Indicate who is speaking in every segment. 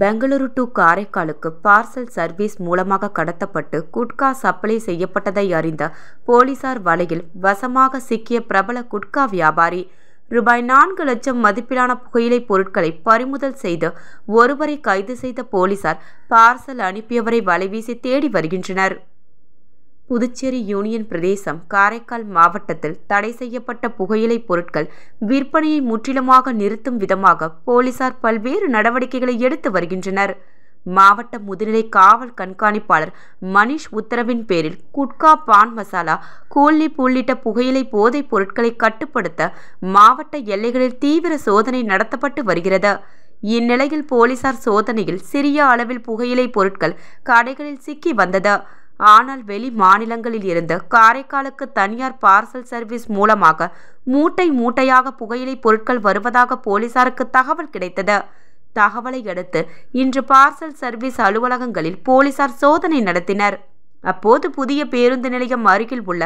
Speaker 1: Bengaluru to காரைக்காலுக்கு parcel service மூலமாக கடத்தப்பட்டு குட்கா சப்ளை செய்யப்பட்டதை அறிந்த போலீசார் வலையில் வசமாக சிக்கிய பிரபல குட்கா வியாபாரி ரூபாய் நான்கு லட்சம் மதிப்பிலான புகையிலை பொருட்களை பறிமுதல் செய்து ஒருவரை கைது செய்த போலீசார் பார்சல் அனுப்பியவரை வலைவீசி தேடி வருகின்றனர் புதுச்சேரி யூனியன் பிரதேசம் காரைக்கால் மாவட்டத்தில் தடை செய்யப்பட்ட புகையிலை பொருட்கள் விற்பனையை முற்றிலுமாக நிறுத்தும் விதமாக போலீசார் பல்வேறு நடவடிக்கைகளை எடுத்து வருகின்றனர் மாவட்ட முதுநிலை காவல் கண்காணிப்பாளர் மணிஷ் உத்தரவின் பேரில் குட்கா பான் மசாலா கோல்லி உள்ளிட்ட புகையிலை போதைப் பொருட்களை கட்டுப்படுத்த மாவட்ட எல்லைகளில் தீவிர சோதனை நடத்தப்பட்டு வருகிறது இந்நிலையில் போலீசார் சோதனையில் சிறிய அளவில் புகையிலை பொருட்கள் கடைகளில் சிக்கி வந்தது ஆனால் வெளி மாநிலங்களில் இருந்து காரைக்காலுக்கு தனியார் பார்சல் சர்வீஸ் மூலமாக மூட்டை மூட்டையாக புகையிலை பொருட்கள் வருவதாக போலீசாருக்கு தகவல் கிடைத்தது தகவலை அடுத்து இன்று பார்சல் சர்வீஸ் அலுவலகங்களில் போலீசார் சோதனை நடத்தினர் அப்போது புதிய பேருந்து நிலையம் அருகில் உள்ள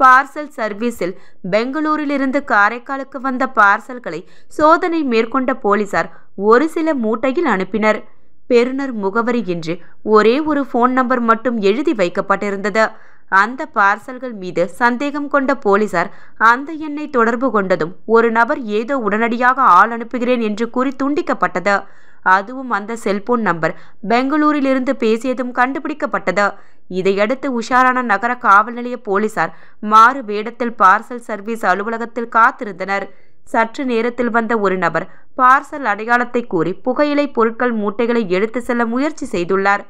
Speaker 1: பார்சல் சர்வீஸில் பெங்களூரிலிருந்து காரைக்காலுக்கு வந்த பார்சல்களை சோதனை மேற்கொண்ட போலீசார் ஒரு சில மூட்டையில் அனுப்பினர் பெறுநர் முகவரி என்று ஒரே ஒரு ஃபோன் நம்பர் மட்டும் எழுதி வைக்கப்பட்டிருந்தது அந்த பார்சல்கள் மீது சந்தேகம் கொண்ட போலீசார் அந்த எண்ணை தொடர்பு கொண்டதும் ஒரு நபர் ஏதோ உடனடியாக ஆள் அனுப்புகிறேன் என்று கூறி துண்டிக்கப்பட்டது அதுவும் அந்த செல்போன் நம்பர் பெங்களூரிலிருந்து பேசியதும் கண்டுபிடிக்கப்பட்டது இதையடுத்து உஷாரான நகர காவல் நிலைய போலீசார் மாறு வேடத்தில் பார்சல் சர்வீஸ் அலுவலகத்தில் காத்திருந்தனர் சற்று நேரத்தில் வந்த ஒரு நபர் பார்சல் அடையாளத்தை கூறி புகையிலை பொருட்கள் மூட்டைகளை எடுத்து செல்ல முயற்சி செய்துள்ளார்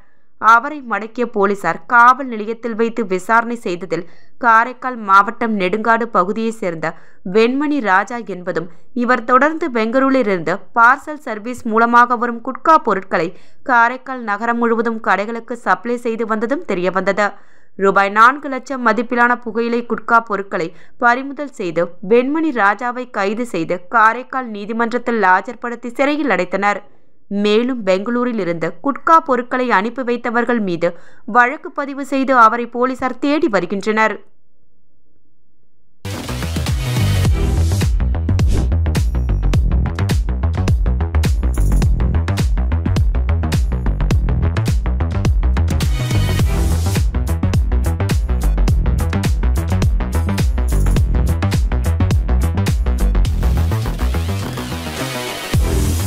Speaker 1: அவரை மடக்கிய போலீசார் காவல் நிலையத்தில் வைத்து விசாரணை செய்ததில் காரைக்கால் மாவட்டம் நெடுங்காடு பகுதியைச் சேர்ந்த வெண்மணி ராஜா என்பதும் இவர் தொடர்ந்து பெங்களூரிலிருந்து பார்சல் சர்வீஸ் மூலமாக வரும் குட்கா பொருட்களை காரைக்கால் நகரம் முழுவதும் கடைகளுக்கு சப்ளை செய்து வந்ததும் தெரியவந்தது ரூபாய் நான்கு லட்சம் மதிப்பிலான புகையிலை குட்கா பொருட்களை பறிமுதல் செய்து வெண்மணி ராஜாவை கைது செய்து காரைக்கால் நீதிமன்றத்தில் ஆஜர்படுத்தி சிறையில் அடைத்தனர் மேலும் பெங்களூரில் இருந்து குட்கா பொருட்களை அனுப்பி வைத்தவர்கள் மீது வழக்கு பதிவு செய்து அவரை போலீசார் தேடி வருகின்றனர்